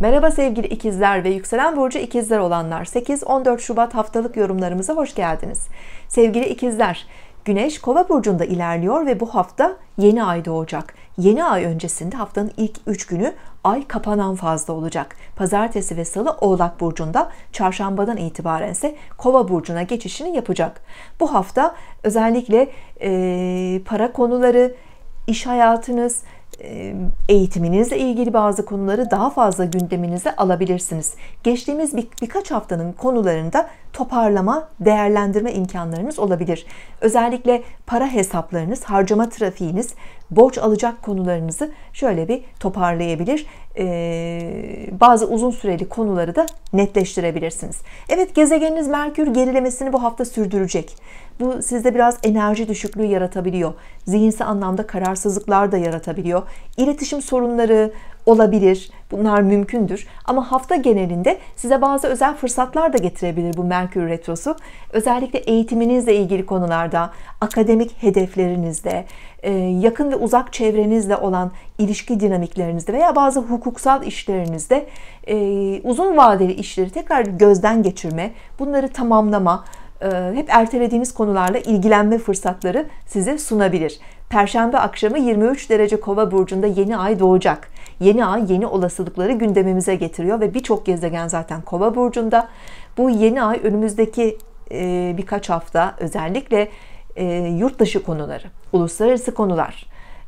Merhaba sevgili ikizler ve yükselen burcu ikizler olanlar 8-14 Şubat haftalık yorumlarımıza hoş geldiniz. Sevgili ikizler Güneş kova burcunda ilerliyor ve bu hafta yeni ay doğacak. Yeni ay öncesinde haftanın ilk 3 günü ay kapanan fazla olacak. Pazartesi ve salı oğlak burcunda, çarşambadan itibaren ise kova burcuna geçişini yapacak. Bu hafta özellikle e, para konuları, iş hayatınız, eğitiminizle ilgili bazı konuları daha fazla gündeminize alabilirsiniz. Geçtiğimiz bir, birkaç haftanın konularında toparlama, değerlendirme imkanlarınız olabilir. Özellikle para hesaplarınız, harcama trafiğiniz, borç alacak konularınızı şöyle bir toparlayabilir. Ee, bazı uzun süreli konuları da netleştirebilirsiniz. Evet gezegeniniz Merkür gerilemesini bu hafta sürdürecek. Bu sizde biraz enerji düşüklüğü yaratabiliyor. Zihinsel anlamda kararsızlıklar da yaratabiliyor. İletişim sorunları, olabilir. Bunlar mümkündür. Ama hafta genelinde size bazı özel fırsatlar da getirebilir bu Merkür Retrosu. Özellikle eğitiminizle ilgili konularda, akademik hedeflerinizde, e, yakın ve uzak çevrenizle olan ilişki dinamiklerinizde veya bazı hukuksal işlerinizde e, uzun vadeli işleri tekrar gözden geçirme, bunları tamamlama, e, hep ertelediğiniz konularla ilgilenme fırsatları size sunabilir. Perşembe akşamı 23 derece kova burcunda yeni ay doğacak. Yeni ay yeni olasılıkları gündemimize getiriyor ve birçok gezegen zaten kova burcunda. Bu yeni ay önümüzdeki e, birkaç hafta özellikle e, yurt dışı konuları, uluslararası konular,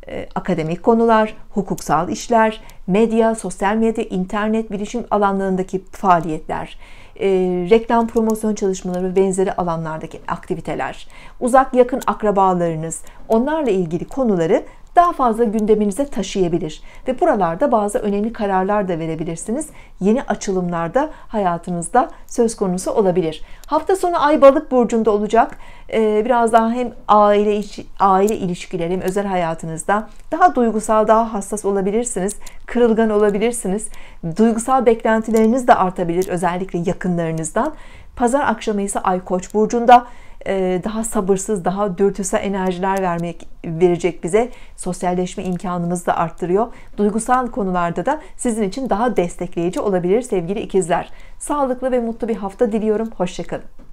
e, akademik konular, hukuksal işler, medya, sosyal medya, internet, bilişim alanlarındaki faaliyetler, e, reklam promosyon çalışmaları ve benzeri alanlardaki aktiviteler, uzak yakın akrabalarınız, onlarla ilgili konuları daha fazla gündeminize taşıyabilir ve buralarda bazı önemli kararlar da verebilirsiniz. Yeni açılımlarda hayatınızda söz konusu olabilir. Hafta sonu Ay Balık burcunda olacak. Ee, biraz daha hem aile aile ilişkilerim, özel hayatınızda daha duygusal, daha hassas olabilirsiniz. Kırılgan olabilirsiniz. Duygusal beklentileriniz de artabilir özellikle yakınlarınızdan. Pazar akşamı ise Ay Koç burcunda e, daha sabırsız, daha dürtüsel enerjiler vermek verecek bize. Sosyalleşme imkanımızı da arttırıyor. Duygusal konularda da sizin için daha destekleyici olabilir sevgili ikizler. Sağlıklı ve mutlu bir hafta diliyorum. Hoşçakalın.